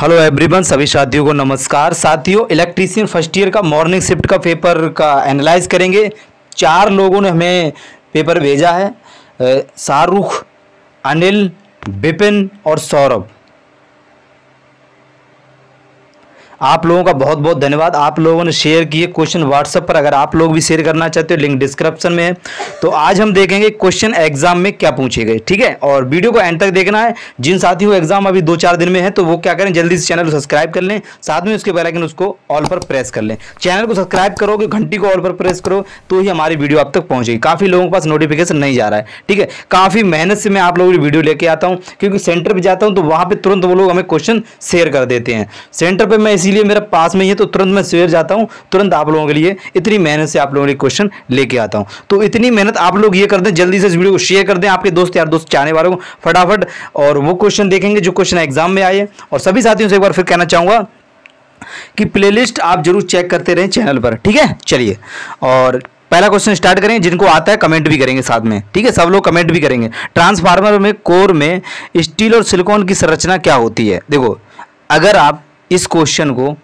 hello everyone सभी साथियों को नमस्कार साथियों इलेक्ट्रीशियन फर्स्ट ईयर का मॉर्निंग शिफ्ट का पेपर का एनालाइज करेंगे चार लोगों ने हमें पेपर भेजा है शाहरुख अनिल बिपिन और सौरभ आप लोगों का बहुत बहुत धन्यवाद आप लोगों ने शेयर किए क्वेश्चन व्हाट्सएप पर अगर आप लोग भी शेयर करना चाहते हो लिंक डिस्क्रिप्शन में है तो आज हम देखेंगे क्वेश्चन एग्जाम में क्या पूछे गए ठीक है और वीडियो को एंड तक देखना है जिन साथियों एग्जाम अभी दो चार दिन में है तो वो क्या करें जल्दी से चैनल को सब्सक्राइब कर लें साथ में उसके बेलाइकन उसको ऑल पर प्रेस कर लें चैनल को सब्सक्राइब करो कि घंटी को ऑल पर प्रेस करो तो ही हमारी वीडियो आप तक पहुँचेगी काफ़ी लोगों के पास नोटिफिकेशन नहीं जा रहा है ठीक है काफ़ी मेहनत से मैं आप लोगों की वीडियो लेके आता हूँ क्योंकि सेंटर पर जाता हूँ तो वहाँ पर तुरंत वो लोग हमें क्वेश्चन शेयर कर देते हैं सेंटर पर मैं इसी इसीलिए मेरा पास में ही है तो तुरंत मैं सवेर जाता हूँ तुरंत आप लोगों के लिए इतनी मेहनत से आप लोगों के क्वेश्चन लेके आता हूँ तो इतनी मेहनत आप लोग ये कर दें जल्दी से इस वीडियो को शेयर कर दें आपके दोस्त यार दोस्त चाहने वालों को फटाफट और वो क्वेश्चन देखेंगे जो क्वेश्चन एग्जाम में आए और सभी साथियों से एक बार फिर कहना चाहूँगा कि प्ले आप जरूर चेक करते रहें चैनल पर ठीक है चलिए और पहला क्वेश्चन स्टार्ट करेंगे जिनको आता है कमेंट भी करेंगे साथ में ठीक है सब लोग कमेंट भी करेंगे ट्रांसफार्मर में कोर में स्टील और सिलिकॉन की संरचना क्या होती है देखो अगर आप इस क्वेश्चन को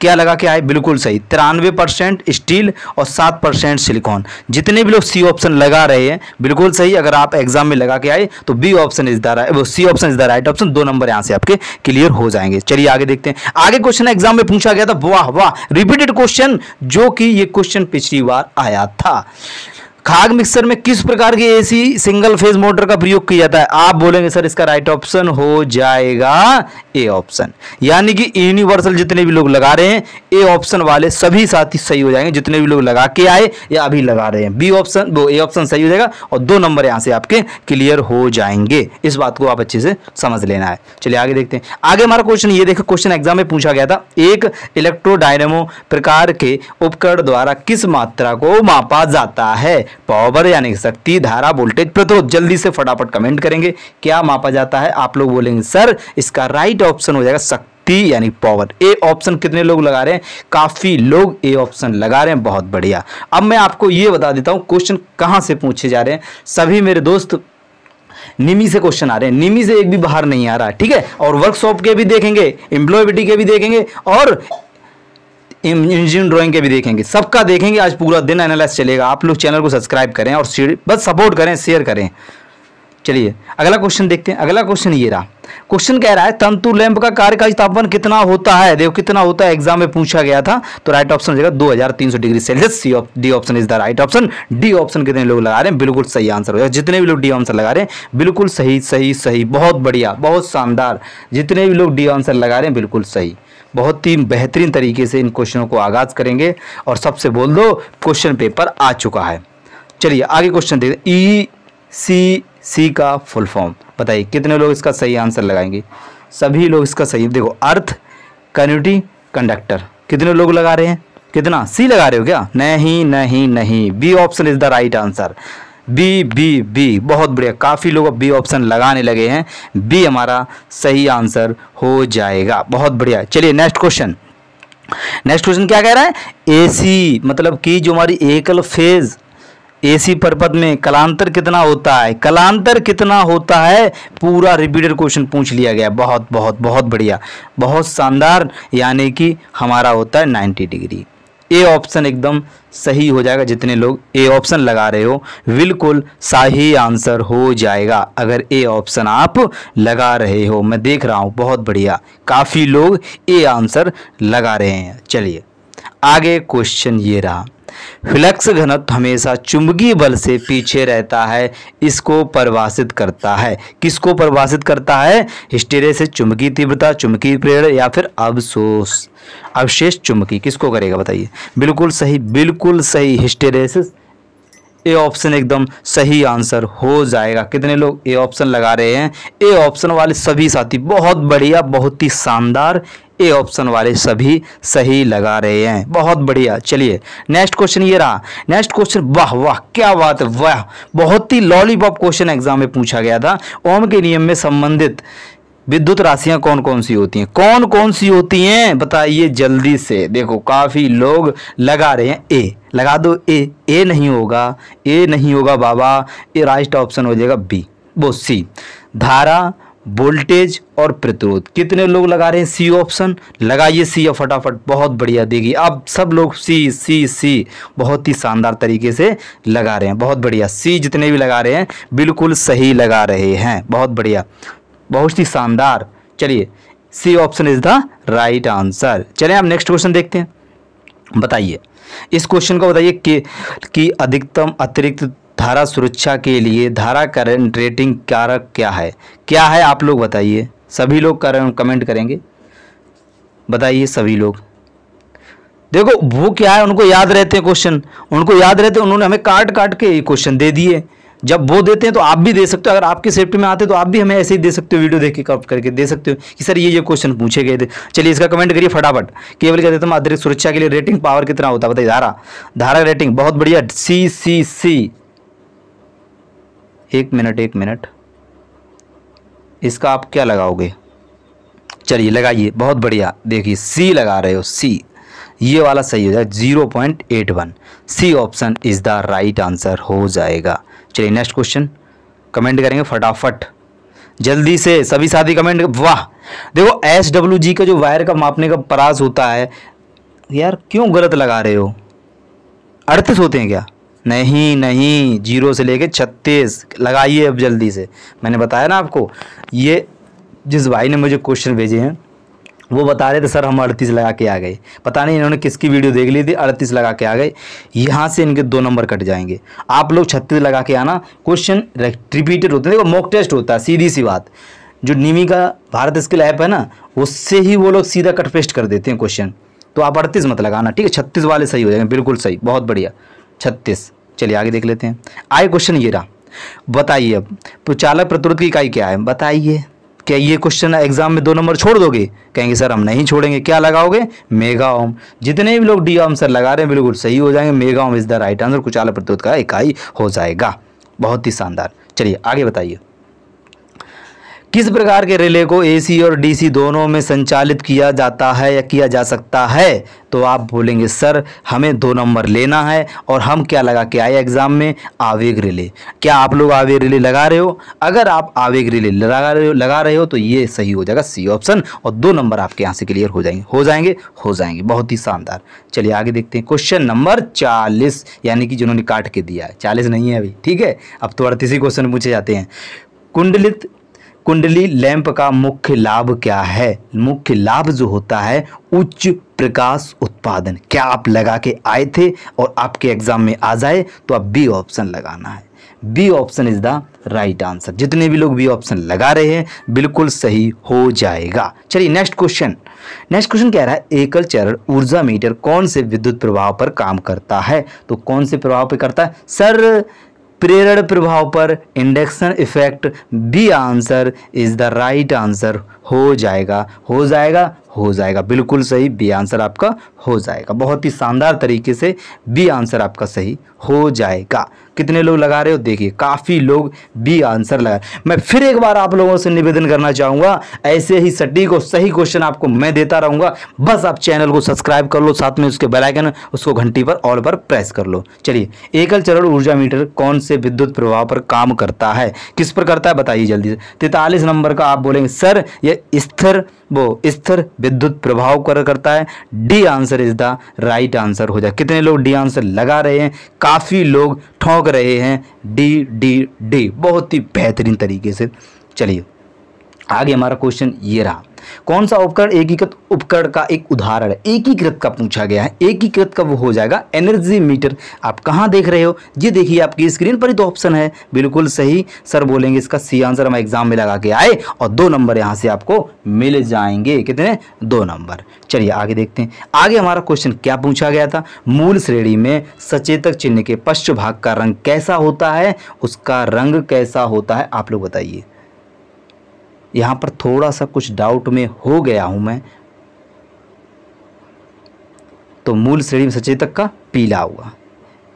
क्या लगा के आए बिल्कुल सही तिरानवे परसेंट स्टील और सात परसेंट सिलिकॉन जितने भी लोग सी ऑप्शन लगा रहे हैं बिल्कुल सही अगर आप एग्जाम में लगा के आए तो बी ऑप्शन इज द वो C option is the right option दो नंबर यहाँ से आपके क्लियर हो जाएंगे चलिए आगे देखते हैं आगे क्वेश्चन एग्जाम में पूछा गया था वाह वाह रिपीटेड क्वेश्चन जो कि ये क्वेश्चन पिछली बार आया था खाग मिक्सर में किस प्रकार की एसी सिंगल फेज मोटर का प्रयोग किया जाता है आप बोलेंगे सर इसका राइट ऑप्शन हो जाएगा ए ऑप्शन यानी कि यूनिवर्सल जितने भी लोग लगा रहे हैं ए ऑप्शन वाले सभी साथी सही हो जाएंगे जितने भी लोग लगा के आए या अभी लगा रहे हैं बी ऑप्शन वो ए ऑप्शन सही हो जाएगा और दो नंबर यहाँ से आपके क्लियर हो जाएंगे इस बात को आप अच्छे से समझ लेना है चलिए आगे देखते हैं आगे हमारा क्वेश्चन ये देखो क्वेश्चन एग्जाम में पूछा गया था एक इलेक्ट्रोडाइनमो प्रकार के उपकरण द्वारा किस मात्रा को मापा जाता है पावर यानी शक्ति धारा वोल्टेज प्रतिरोध जल्दी से फटाफट कमेंट करेंगे क्या मापा जाता है आप लोग बोलेंगे सर इसका राइट ऑप्शन हो जाएगा शक्ति टी यानी पावर ए ऑप्शन कितने लोग लगा रहे हैं काफ़ी लोग ए ऑप्शन लगा रहे हैं बहुत बढ़िया अब मैं आपको ये बता देता हूँ क्वेश्चन कहाँ से पूछे जा रहे हैं सभी मेरे दोस्त निमी से क्वेश्चन आ रहे हैं निमी से एक भी बाहर नहीं आ रहा ठीक है और वर्कशॉप के भी देखेंगे एम्प्लॉयबिलिटी के भी देखेंगे और इंजीनियर ड्राइंग के भी देखेंगे सबका देखेंगे आज पूरा दिन एनालिस चलेगा आप लोग चैनल को सब्सक्राइब करें और बस सपोर्ट करें शेयर करें चलिए अगला क्वेश्चन देखते हैं अगला क्वेश्चन ये रहा क्वेश्चन कह रहा है तंतु लैंप का का तापमान कितना होता है देखो कितना होता है एग्जाम में पूछा गया था तो राइट ऑप्शन हो जाएगा 2300 degree Celsius C D option is the right option D option कितने लोग लगा रहे हैं बिल्कुल सही आंसर हो जाएगा जितने भी लोग डी आंसर लगा रहे हैं बिल्कुल सही सही सही बहुत बढ़िया बहुत शानदार जितने भी लोग डी आंसर लगा रहे हैं बिल्कुल सही बहुत ही बेहतरीन तरीके से इन क्वेश्चनों को आगाज करेंगे और सबसे बोल दो क्वेश्चन पेपर आ चुका है चलिए आगे क्वेश्चन देखते ई सी e, सी का फुल फॉर्म बताइए कितने लोग इसका सही आंसर लगाएंगे सभी लोग इसका सही देखो अर्थ कन्यूटी कंडक्टर कितने लोग लगा रहे हैं कितना सी लगा रहे हो क्या नहीं नहीं नहीं B option is the right answer B B B बहुत बढ़िया काफ़ी लोग बी ऑप्शन लगाने लगे हैं बी हमारा सही आंसर हो जाएगा बहुत बढ़िया चलिए नेक्स्ट क्वेश्चन नेक्स्ट क्वेश्चन क्या कह रहा है एसी मतलब कि जो हमारी एकल फेज एसी परपद में कलांतर कितना होता है कलांतर कितना होता है पूरा रिपीटेड क्वेश्चन पूछ लिया गया बहुत बहुत बहुत बढ़िया बहुत शानदार यानी कि हमारा होता है नाइन्टी डिग्री ए ऑप्शन एकदम सही हो जाएगा जितने लोग ए ऑप्शन लगा रहे हो बिल्कुल सही आंसर हो जाएगा अगर ए ऑप्शन आप लगा रहे हो मैं देख रहा हूँ बहुत बढ़िया काफ़ी लोग ए आंसर लगा रहे हैं चलिए आगे क्वेश्चन ये रहा फ्लक्स घनत्व हमेशा चुंबकीय बल से पीछे रहता है इसको परिभाषित करता है किसको परिभाषित करता है हिस्टेरे से चुंबकीय तीव्रता चुंबकीय प्रेरण या फिर अवशोष अवशेष चुंबकीय किसको करेगा बताइए बिल्कुल सही बिल्कुल सही हिस्टेरेसिस ए ऑप्शन एकदम सही आंसर हो जाएगा कितने लोग ए ऑप्शन लगा रहे हैं ए ऑप्शन वाले सभी साथी बहुत बढ़िया बहुत ही शानदार ए ऑप्शन वाले सभी सही लगा रहे हैं बहुत बढ़िया चलिए नेक्स्ट क्वेश्चन ये रहा नेक्स्ट क्वेश्चन वाह वाह क्या बात है वाह बहुत ही लॉलीपॉप क्वेश्चन एग्जाम में पूछा गया था ओम के नियम में संबंधित विद्युत राशियां कौन कौन सी होती हैं कौन कौन सी होती हैं बताइए जल्दी से देखो काफ़ी लोग लगा रहे हैं ए लगा दो ए ए नहीं होगा ए नहीं होगा बाबा ये राइट ऑप्शन हो जाएगा बी वो सी धारा वोल्टेज और प्रतिरोध कितने लोग लगा रहे हैं सी ऑप्शन लगाइए सी या फटाफट बहुत बढ़िया देगी अब सब लोग सी सी सी बहुत ही शानदार तरीके से लगा रहे हैं बहुत बढ़िया सी जितने भी लगा रहे हैं बिल्कुल सही लगा रहे हैं बहुत बढ़िया बहुत ही शानदार चलिए C option is the right answer चलिए आप नेक्स्ट क्वेश्चन देखते हैं बताइए इस क्वेश्चन को बताइए कि, कि अधिकतम अतिरिक्त धारा सुरक्षा के लिए धारा करंट रेटिंग कारक क्या है क्या है आप लोग बताइए सभी लोग कर कमेंट करेंगे बताइए सभी लोग देखो वो क्या है उनको याद रहते हैं क्वेश्चन उनको याद रहते हैं उन्होंने हमें काट काट के ये क्वेश्चन दे दिए जब वो देते हैं तो आप भी दे सकते हो अगर आपके सेफ्टी में आते तो आप भी हमें ऐसे ही दे सकते हो वीडियो देख के कॉप करके दे सकते हो कि सर ये ये क्वेश्चन पूछे गए थे चलिए इसका कमेंट करिए फटाफट केवल कहते थे अतिरिक्त सुरक्षा के लिए रेटिंग पावर कितना होता है बताइए धारा धारा रेटिंग बहुत बढ़िया सी सी सी एक मिनट एक मिनट इसका आप क्या लगाओगे चलिए लगाइए बहुत बढ़िया देखिए सी लगा रहे हो सी ये वाला सही हो जाएगा zero point eight one C option is the right answer हो जाएगा चलिए नेक्स्ट क्वेश्चन कमेंट करेंगे फटाफट जल्दी से सभी साथी कमेंट वाह देखो एस डब्ल्यू जी का जो वायर का मापने का परास होता है यार क्यों गलत लगा रहे हो अड़तीस होते हैं क्या नहीं नहीं जीरो से लेके छत्तीस लगाइए अब जल्दी से मैंने बताया ना आपको ये जिस भाई ने मुझे क्वेश्चन भेजे हैं वो बता रहे थे सर हम अड़तीस लगा के आ गए पता नहीं इन्होंने किसकी वीडियो देख ली थी अड़तीस लगा के आ गए यहाँ से इनके दो नंबर कट जाएंगे आप लोग छत्तीस लगा के आना क्वेश्चन रिपीटेड होते हैं देखो मॉक टेस्ट होता है सीधी सी बात जो निमी का भारत स्किल ऐप है ना उससे ही वो लोग सीधा कट पेस्ट कर देते हैं क्वेश्चन तो आप अड़तीस मत लगाना ठीक है छत्तीस वाले सही हो जाएंगे बिल्कुल सही बहुत बढ़िया छत्तीस चलिए आगे देख लेते हैं आए क्वेश्चन ये रहा बताइए अब तो चालक प्रतिरोध की इकाई क्या है बताइए क्या ये क्वेश्चन एग्जाम में दो नंबर छोड़ दोगे कहेंगे सर हम नहीं छोड़ेंगे क्या लगाओगे मेगा ओम जितने भी लोग डी ओम सर लगा रहे हैं बिल्कुल सही हो जाएंगे mega ohm is the right answer कुचाल प्रतिरोध का इकाई हो जाएगा बहुत ही शानदार चलिए आगे बताइए किस प्रकार के रिले को एसी और डीसी दोनों में संचालित किया जाता है या किया जा सकता है तो आप बोलेंगे सर हमें दो नंबर लेना है और हम क्या लगा के आए एग्ज़ाम में आवेग रिले क्या आप लोग आवेग रिले लगा रहे हो अगर आप आवेग रिले लगा रहे हो लगा रहे हो तो ये सही हो जाएगा सी ऑप्शन और दो नंबर आपके यहाँ से क्लियर हो जाएंगे हो जाएंगे हो जाएंगे बहुत ही शानदार चलिए आगे देखते हैं क्वेश्चन नंबर चालीस यानी कि जिन्होंने काट के दिया है चालीस नहीं है अभी ठीक है अब तो अड़तीस ही क्वेश्चन पूछे जाते हैं कुंडलित कुंडली लैंप का मुख्य लाभ क्या है मुख्य लाभ जो होता है उच्च प्रकाश उत्पादन क्या आप लगा के आए थे और आपके एग्जाम में आ जाए तो आप बी ऑप्शन लगाना है B option is the right answer जितने भी लोग बी ऑप्शन लगा रहे हैं बिल्कुल सही हो जाएगा चलिए नेक्स्ट क्वेश्चन नेक्स्ट क्वेश्चन कह रहा है एकल चरण ऊर्जा मीटर कौन से विद्युत प्रभाव पर काम करता है तो कौन से प्रभाव पर करता है सर प्रेरण प्रभाव पर induction effect B answer is the right answer हो जाएगा हो जाएगा हो जाएगा बिल्कुल सही बी आंसर आपका हो जाएगा बहुत ही शानदार तरीके से बी आंसर आपका सही हो जाएगा कितने लोग लगा रहे हो देखिए काफ़ी लोग बी आंसर लगा मैं फिर एक बार आप लोगों से निवेदन करना चाहूँगा ऐसे ही सटीक और सही क्वेश्चन आपको मैं देता रहूँगा बस आप चैनल को सब्सक्राइब कर लो साथ में उसके बेलाइकन उसको घंटी पर ऑल पर प्रेस कर लो चलिए एकल चरण ऊर्जा मीटर कौन से विद्युत प्रभाव पर काम करता है किस पर करता है बताइए जल्दी से तैतालीस नंबर का आप बोलेंगे सर यह स्थिर वो स्थिर विद्युत प्रभाव कर करता है D answer is the right answer हो जाए कितने लोग डी आंसर लगा रहे हैं काफ़ी लोग ठोंक रहे हैं डी डी डी बहुत ही बेहतरीन तरीके से चलिए आगे हमारा क्वेश्चन ये रहा कौन सा उपकरण एकीकृत उपकरण का एक उदाहरण है एकीकृत का पूछा गया है एकीकृत का वो हो जाएगा एनर्जी मीटर आप कहाँ देख रहे हो ये देखिए आपकी स्क्रीन पर ही तो ऑप्शन है बिल्कुल सही सर बोलेंगे इसका सी आंसर हम एग्जाम में लगा के आए और दो नंबर यहाँ से आपको मिल जाएंगे कितने दो नंबर चलिए आगे देखते हैं आगे हमारा क्वेश्चन क्या पूछा गया था मूल श्रेणी में सचेतक चिन्ह के पश्चिम भाग का रंग कैसा होता है उसका रंग कैसा होता है आप लोग बताइए यहाँ पर थोड़ा सा कुछ डाउट में हो गया हूँ मैं तो मूल श्रेणी में सचेतक का पीला हुआ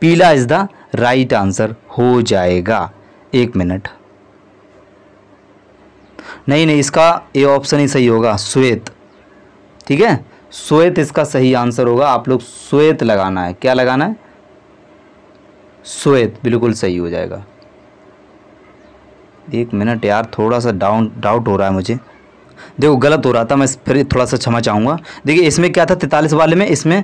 पीला इज द राइट आंसर हो जाएगा एक मिनट नहीं नहीं इसका ए ऑप्शन ही सही होगा श्वेत ठीक है श्वेत इसका सही आंसर होगा आप लोग श्वेत लगाना है क्या लगाना है श्वेत बिल्कुल सही हो जाएगा एक मिनट यार थोड़ा सा डाउन डाउट हो रहा है मुझे देखो गलत हो रहा था मैं फिर थोड़ा सा क्षमा चाहूँगा देखिए इसमें क्या था तैतालीस वाले में इसमें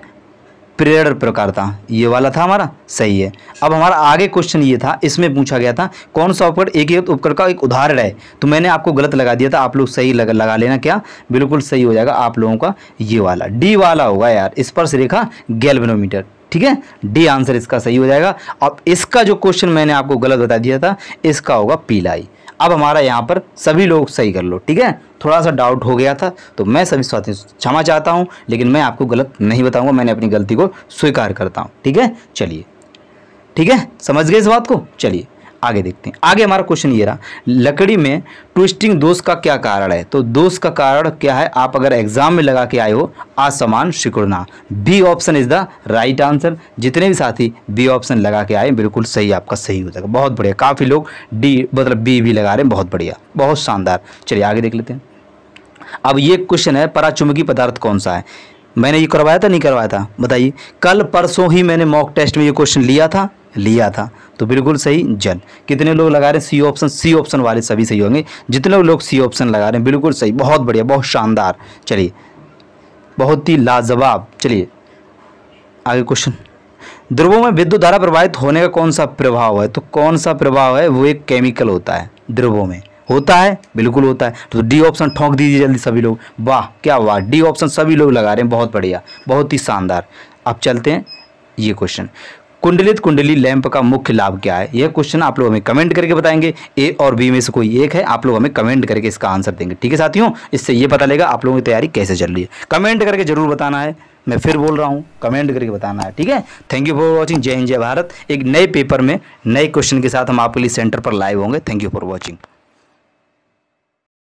प्रेरण प्रकार था ये वाला था हमारा सही है अब हमारा आगे क्वेश्चन ये था इसमें पूछा गया था कौन सा उपकरण ही उपकरण का एक उदाहरण है तो मैंने आपको गलत लगा दिया था आप लोग सही लगा लगा लेना क्या बिल्कुल सही हो जाएगा आप लोगों का ये वाला डी वाला होगा यार स्पर्श रेखा गैल्वेनोमीटर ठीक है डी आंसर इसका सही हो जाएगा अब इसका जो क्वेश्चन मैंने आपको गलत बता दिया था इसका होगा पीलाई अब हमारा यहाँ पर सभी लोग सही कर लो ठीक है थोड़ा सा डाउट हो गया था तो मैं सभी साथियों क्षमा चाहता हूँ लेकिन मैं आपको गलत नहीं बताऊँगा मैंने अपनी गलती को स्वीकार करता हूँ ठीक है चलिए ठीक है समझ गए इस बात को चलिए आगे देखते हैं आगे हमारा क्वेश्चन ये रहा लकड़ी में ट्विस्टिंग दोष का क्या कारण है तो दोष का कारण क्या है आप अगर एग्जाम में लगा के आए हो असमान सिकुड़ना B option is the right answer जितने भी साथी बी ऑप्शन लगा के आए बिल्कुल सही आपका सही हो जाएगा बहुत बढ़िया काफ़ी लोग डी मतलब बी भी लगा रहे हैं बहुत बढ़िया बहुत शानदार चलिए आगे देख लेते हैं अब ये क्वेश्चन है पराचुमकी पदार्थ कौन सा है मैंने ये करवाया था नहीं करवाया था बताइए कल परसों ही मैंने मॉक टेस्ट में ये क्वेश्चन लिया था लिया था तो बिल्कुल सही जन कितने लोग लगा रहे हैं सी ऑप्शन सी ऑप्शन वाले सभी सही होंगे जितने लोग सी ऑप्शन लगा रहे हैं बिल्कुल सही बहुत बढ़िया बहुत शानदार चलिए बहुत ही लाजवाब चलिए आगे क्वेश्चन ध्रुवों में विद्युत धारा प्रभावित होने का कौन सा प्रभाव है तो कौन सा प्रभाव है वो एक केमिकल होता है ध्रुवों में होता है बिल्कुल होता है तो डी ऑप्शन ठोंक दीजिए जल्दी सभी लोग वाह क्या वाह डी ऑप्शन सभी लोग लगा रहे हैं बहुत बढ़िया बहुत ही शानदार अब चलते हैं ये क्वेश्चन कुंडलित कुंडली लैंप का मुख्य लाभ क्या है यह क्वेश्चन आप लोग हमें कमेंट करके बताएंगे ए और बी में से कोई एक है आप लोग हमें कमेंट करके इसका आंसर देंगे ठीक है साथियों इससे ये पता लेगा आप लोगों की तैयारी कैसे चल रही है कमेंट करके जरूर बताना है मैं फिर बोल रहा हूँ कमेंट करके बताना है ठीक है थैंक यू फॉर वॉचिंग जय हिंद जय भारत एक नए पेपर में नए क्वेश्चन के साथ हम आपके लिए सेंटर पर लाइव होंगे थैंक यू फॉर वॉचिंग